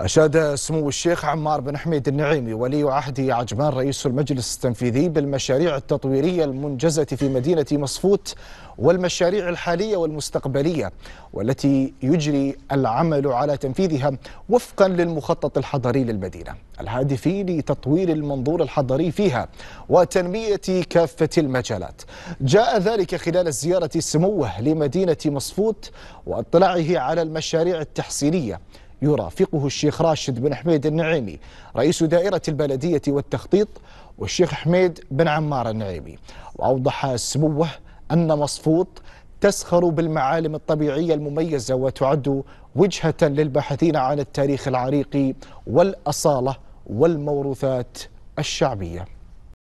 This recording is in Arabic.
أشاد سمو الشيخ عمار بن حميد النعيمي ولي عهد عجمان رئيس المجلس التنفيذي بالمشاريع التطويرية المنجزة في مدينة مصفوت والمشاريع الحالية والمستقبلية والتي يجري العمل على تنفيذها وفقا للمخطط الحضري للمدينة الهادف لتطوير المنظور الحضري فيها وتنمية كافة المجالات جاء ذلك خلال زيارة سموه لمدينة مصفوت واطلاعه على المشاريع التحصيلية يرافقه الشيخ راشد بن حميد النعيمي رئيس دائرة البلدية والتخطيط والشيخ حميد بن عمار النعيمي وأوضح سموه أن مصفوط تسخر بالمعالم الطبيعية المميزة وتعد وجهة للباحثين عن التاريخ العريق والأصالة والموروثات الشعبية